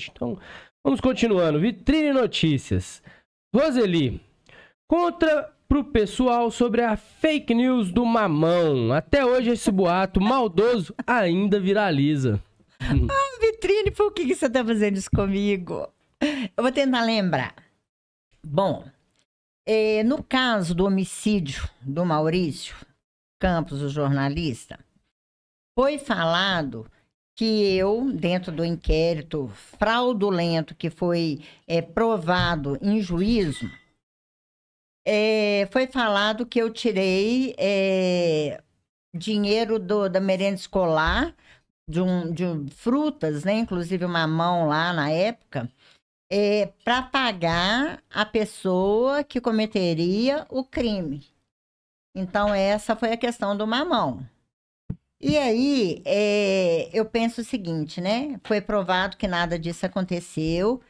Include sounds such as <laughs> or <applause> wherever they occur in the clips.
gente. Então, vamos continuando. Vitrine Notícias. Roseli, contra pro pessoal sobre a fake news do mamão. Até hoje esse boato maldoso ainda viraliza. <laughs> Ah, vitrine, por que, você tá fazendo isso comigo? Eu vou tentar lembrar. Bom, eh, no caso do homicídio do Maurício Campos, o jornalista, foi falado que eu, dentro do inquérito fraudulento que foi é, provado em juízo, é, foi falado que eu tirei é, dinheiro do, da merenda escolar, de, um, de frutas, né? inclusive mamão lá na época, é, para pagar a pessoa que cometeria o crime. Então, essa foi a questão do mamão. E aí, é, eu penso o seguinte, né? Foi provado que nada disso aconteceu.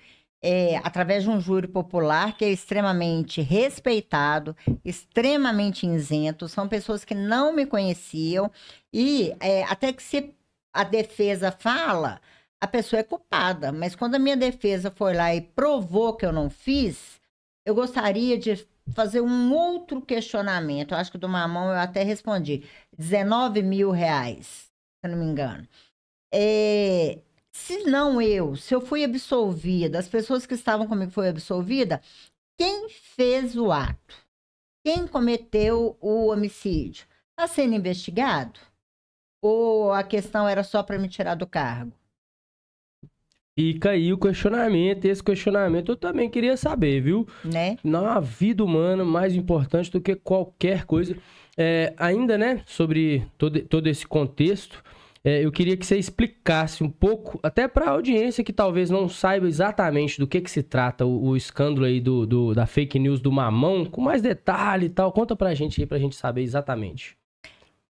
É, através de um júri popular que é extremamente respeitado, extremamente isento, são pessoas que não me conheciam e é, até que se a defesa fala, a pessoa é culpada, mas quando a minha defesa foi lá e provou que eu não fiz, eu gostaria de fazer um outro questionamento. Eu acho que do Mamão eu até respondi. 19 mil reais, se não me engano. É, se não eu, se eu fui absolvida, as pessoas que estavam comigo foram absolvida, quem fez o ato? Quem cometeu o homicídio? Está sendo investigado? Ou a questão era só para me tirar do cargo? Fica aí o questionamento. Esse questionamento eu também queria saber, viu? Né? Na vida humana, mais importante do que qualquer coisa. É, ainda, né, sobre todo, todo esse contexto, é, eu queria que você explicasse um pouco, até para a audiência que talvez não saiba exatamente do que, que se trata o, o escândalo aí do, do, da fake news do mamão, com mais detalhe e tal. Conta para a gente aí, para a gente saber exatamente.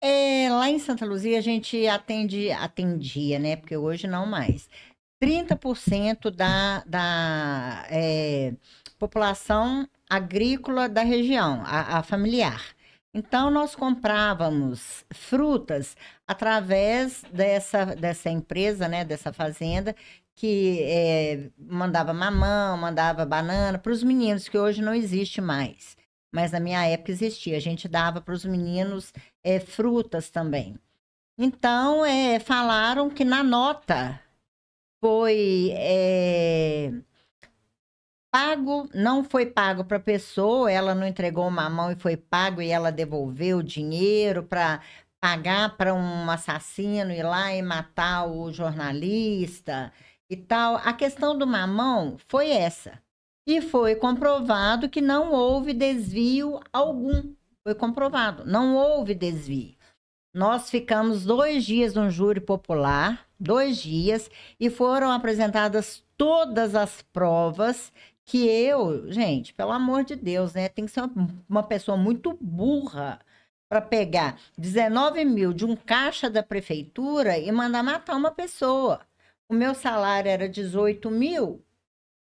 É, lá em Santa Luzia a gente atende, atendia, né? Porque hoje não mais. 30% da, da é, população agrícola da região, a, a, familiar. Então, nós comprávamos frutas através dessa, dessa empresa, né, dessa fazenda, que é, mandava mamão, mandava banana para os meninos, que hoje não existe mais. Mas na minha época existia. A gente dava para os meninos é, frutas também. Então, é, falaram que na nota foi é, pago, não foi pago para a pessoa, ela não entregou uma mão e foi pago e ela devolveu o dinheiro para pagar para um assassino ir lá e matar o jornalista e tal. A questão do mamão foi essa. E foi comprovado que não houve desvio algum. Foi comprovado, não houve desvio. Nós ficamos dois dias no júri popular, dois dias e foram apresentadas todas as provas que eu, gente, pelo amor de Deus, né? Tem que ser uma, uma pessoa muito burra para pegar 19 mil de um caixa da prefeitura e mandar matar uma pessoa. O meu salário era 18 mil.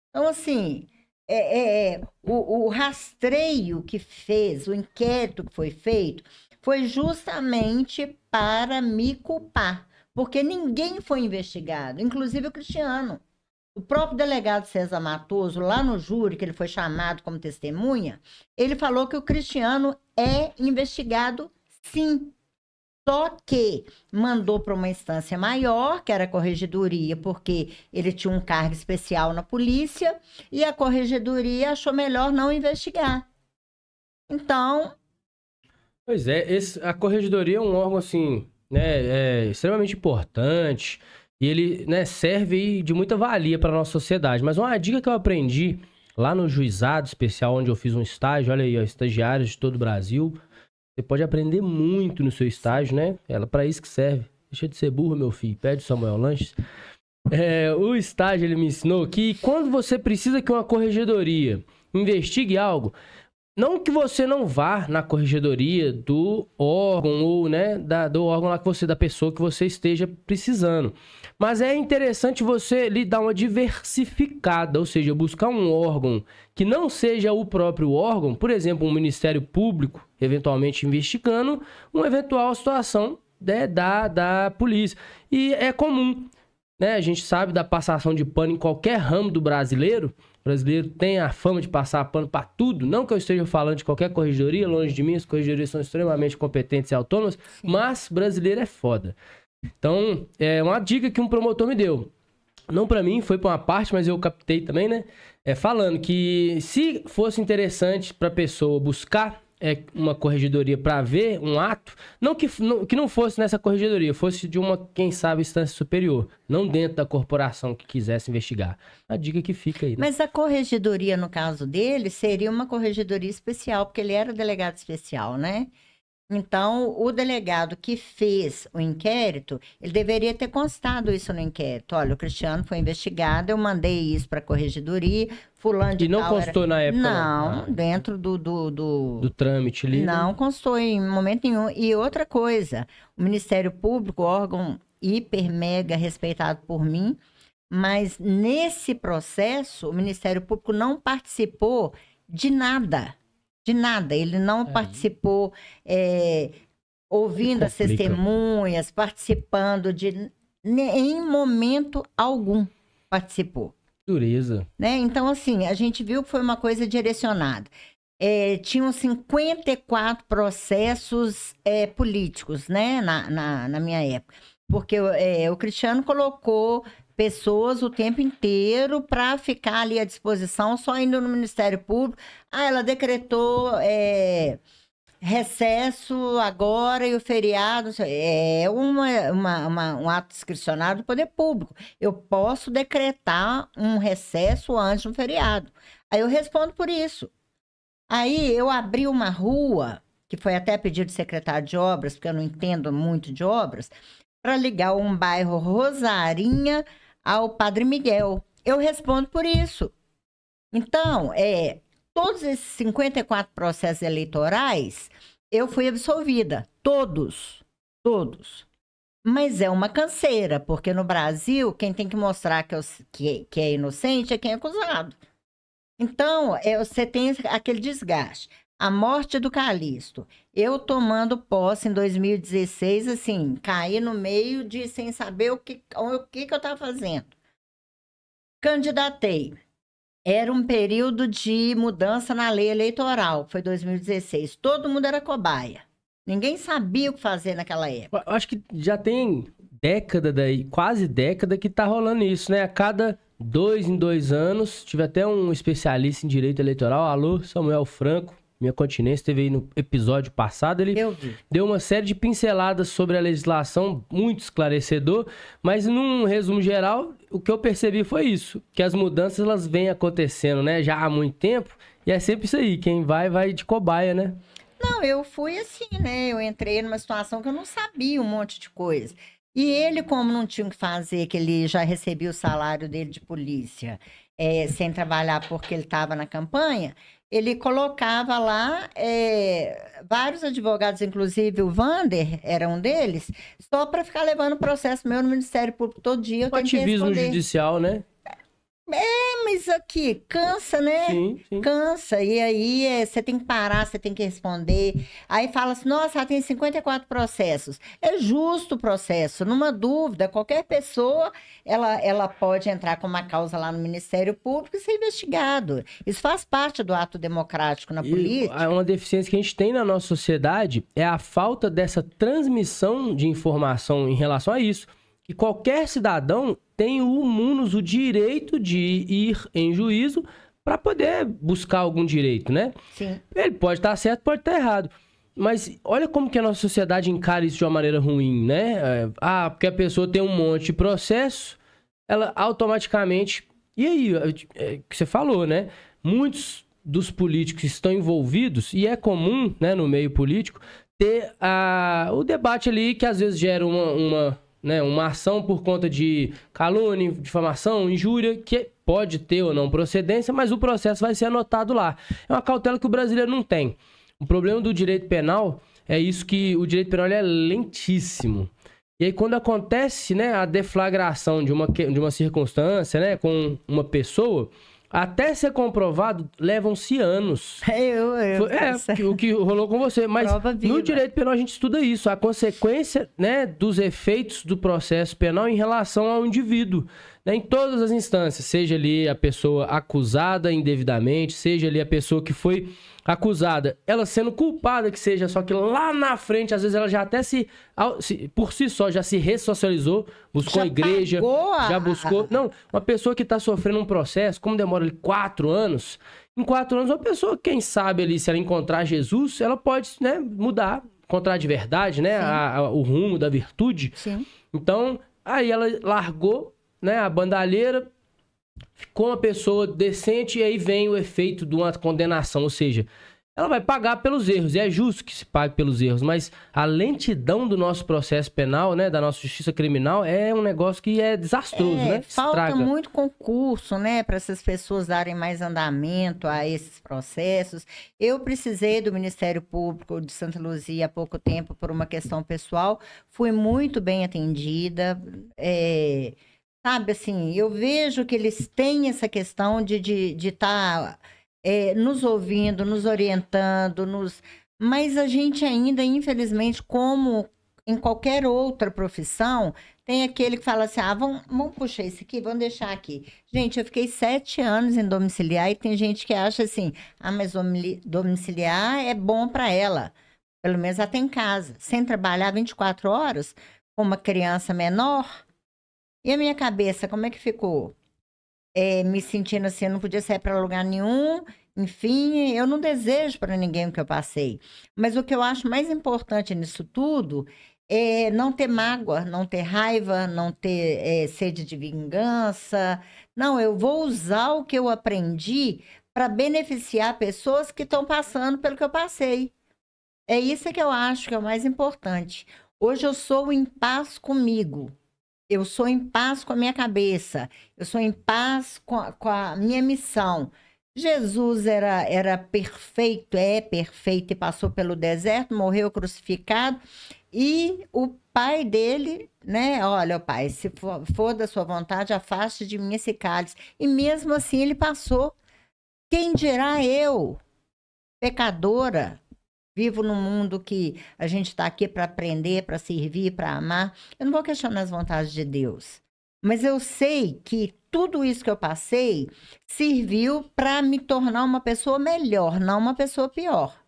Então, assim, é, é, é o, o rastreio que fez, o inquérito que foi feito, foi justamente para me culpar porque ninguém foi investigado, inclusive o Cristiano. O próprio delegado César Matoso, lá no júri, que ele foi chamado como testemunha, ele falou que o Cristiano é investigado sim. Só que mandou para uma instância maior, que era a corregedoria, porque ele tinha um cargo especial na polícia, e a corregedoria achou melhor não investigar. Então. Pois é, esse, a corregedoria é um órgão assim né, é extremamente importante e ele né, serve de muita valia para a nossa sociedade. Mas uma dica que eu aprendi lá no juizado especial, onde eu fiz um estágio, olha aí, ó, estagiários de todo o Brasil, você pode aprender muito no seu estágio, né? Ela para isso que serve. Deixa de ser burro, meu filho. Pede o Samuel Lanches. É, o estágio ele me ensinou que quando você precisa que uma corregedoria investigue algo, não que você não vá na corregedoria do órgão ou, né, da, do órgão lá que você, da pessoa que você esteja precisando. Mas é interessante você lhe dar uma diversificada, ou seja, buscar um órgão que não seja o próprio órgão, por exemplo, um Ministério Público, eventualmente investigando uma eventual situação né, da, da polícia. E é comum, né, a gente sabe da passação de pano em qualquer ramo do brasileiro, o brasileiro tem a fama de passar pano para tudo. Não que eu esteja falando de qualquer corregedoria, longe de mim, as corregedorias são extremamente competentes e autônomas, mas brasileiro é foda. Então, é uma dica que um promotor me deu. Não para mim, foi para uma parte, mas eu captei também, né? É, falando que se fosse interessante para pessoa buscar é, uma corregedoria para ver um ato, não que, não que não fosse nessa corregedoria, fosse de uma, quem sabe, instância superior, não dentro da corporação que quisesse investigar. A dica que fica aí. Né? Mas a corregedoria, no caso dele, seria uma corregedoria especial, porque ele era o delegado especial, né? Então, o delegado que fez o inquérito, ele deveria ter constado isso no inquérito. Olha, o Cristiano foi investigado, eu mandei isso para a corregedoria, fulano de E não constou era... na época? Né? Não, ah, dentro do, do, do... do trâmite ali? Né? Não constou em momento nenhum. E outra coisa, o Ministério Público, órgão hiper, mega respeitado por mim, mas nesse processo, o Ministério Público não participou de nada de nada. Ele não é. participou é, ouvindo as testemunhas, participando de. Em momento algum participou. Dureza. Né? Então, assim, a gente viu que foi uma coisa direcionada. É, tinham 54 processos é, políticos, né, na, na, na, minha época. Porque é, o Cristiano colocou pessoas o tempo inteiro para ficar ali à disposição, só indo no Ministério Público. Ah, ela decretou é, recesso agora e o feriado. É uma, uma, uma, um ato discricionário do poder público. Eu posso decretar um recesso antes de um feriado. Aí eu respondo por isso. Aí eu abri uma rua, que foi até pedido de secretário de obras, porque eu não entendo muito de obras, para ligar um bairro Rosarinha ao Padre Miguel. Eu respondo por isso. Então, é, todos esses 54 processos eleitorais, eu fui absolvida. Todos. Todos. Mas é uma canseira, porque no Brasil, quem tem que mostrar que, é que, é, que é inocente é quem é acusado. Então, é, você tem aquele desgaste. A morte do Calixto. Eu tomando posse em 2016, assim, caí no meio de sem saber o que, o que, que eu estava fazendo. Candidatei. Era um período de mudança na lei eleitoral, foi 2016. Todo mundo era cobaia. Ninguém sabia o que fazer naquela época. Eu acho que já tem década daí, quase década que está rolando isso, né? A cada dois em dois anos, tive até um especialista em direito eleitoral, alô, Samuel Franco, minha Continência teve aí no episódio passado. Ele deu uma série de pinceladas sobre a legislação, muito esclarecedor, mas num resumo geral, o que eu percebi foi isso: que as mudanças elas vêm acontecendo, né? Já há muito tempo, e é sempre isso aí: quem vai, vai de cobaia, né? Não, eu fui assim, né? Eu entrei numa situação que eu não sabia um monte de coisa. E ele, como não tinha o que fazer, que ele já recebia o salário dele de polícia, é, sem trabalhar porque ele estava na campanha, ele colocava lá é, vários advogados, inclusive o Vander era um deles, só para ficar levando processo meu no Ministério Público todo dia. O tipo ativismo judicial, né? É, mas aqui, cansa, né? Sim, sim. Cansa. E aí é, você é, tem que parar, você tem que responder. Aí fala assim: nossa, ela tem 54 processos. É justo o processo. Numa dúvida, qualquer pessoa ela, ela pode entrar com uma causa lá no Ministério Público e ser investigado. Isso faz parte do ato democrático na e política. É uma deficiência que a gente tem na nossa sociedade é a falta dessa transmissão de informação em relação a isso. Que qualquer cidadão tem o Munos o direito de ir em juízo para poder buscar algum direito, né? Sim. Ele pode estar tá certo, pode estar tá errado. Mas olha como que a nossa sociedade encara isso de uma maneira ruim, né? É, ah, porque a pessoa tem um monte de processo, ela automaticamente. E aí, é, é, que você falou, né? Muitos dos políticos estão envolvidos, e é comum, né, no meio político, ter a, o debate ali que às vezes gera uma, uma né, uma ação por conta de calúnia, difamação, injúria, que pode ter ou não procedência, mas o processo vai ser anotado lá. É uma cautela que o brasileiro não tem. O problema do direito penal é isso que o direito penal é lentíssimo. E aí quando acontece, né, a deflagração de uma, de uma circunstância, né, com uma pessoa, até ser comprovado, levam-se anos. É, eu, eu. é, é o que rolou com você. Mas no direito penal a gente estuda isso, a consequência né, dos efeitos do processo penal em relação ao indivíduo né, em todas as instâncias, seja ali a pessoa acusada indevidamente, seja ali a pessoa que foi acusada, ela sendo culpada que seja, só que lá na frente, às vezes ela já até se, por si só, já se ressocializou, buscou já a igreja, pagou. já buscou. Não, uma pessoa que está sofrendo um processo, como demora ali quatro anos, em quatro anos, uma pessoa, quem sabe ali, se ela encontrar Jesus, ela pode né, mudar, encontrar de verdade, né? A, a, o rumo da virtude. Sim. Então, aí ela largou né, a bandalheira, ficou uma pessoa decente e aí vem o efeito de uma condenação, ou seja, ela vai pagar pelos erros, e é justo que se pague pelos erros, mas a lentidão do nosso processo penal, né, da nossa justiça criminal, é um negócio que é desastroso, é, né? Falta muito concurso, né, para essas pessoas darem mais andamento a esses processos. Eu precisei do Ministério Público de Santa Luzia há pouco tempo por uma questão pessoal, fui muito bem atendida, é Sabe, assim, eu vejo que eles têm essa questão de estar de, de tá, é, nos ouvindo, nos orientando, nos... Mas a gente ainda, infelizmente, como em qualquer outra profissão, tem aquele que fala assim: ah, vamos, vamos puxar esse aqui, vamos deixar aqui. Gente, eu fiquei sete anos em domiciliar e tem gente que acha assim: ah, mas domiciliar é bom para ela. Pelo menos até em casa. Sem trabalhar 24 horas com uma criança menor, e a minha cabeça, como é que ficou? É, me sentindo assim, eu não podia sair para lugar nenhum. Enfim, eu não desejo para ninguém o que eu passei. Mas o que eu acho mais importante nisso tudo é não ter mágoa, não ter raiva, não ter é, sede de vingança. Não, eu vou usar o que eu aprendi para beneficiar pessoas que estão passando pelo que eu passei. É isso que eu acho que é o mais importante. Hoje eu sou em paz comigo eu sou em paz com a minha cabeça, eu sou em paz com a, com a minha missão. Jesus era, era perfeito, é perfeito e passou pelo deserto, morreu crucificado. E o pai dele, né? Olha, pai, se for, for da sua vontade, afaste de mim esse cálice. E mesmo assim ele passou. Quem dirá eu, pecadora? Vivo num mundo que a gente está aqui para aprender, para servir, para amar. Eu não vou questionar as vontades de Deus. Mas eu sei que tudo isso que eu passei serviu para me tornar uma pessoa melhor, não uma pessoa pior.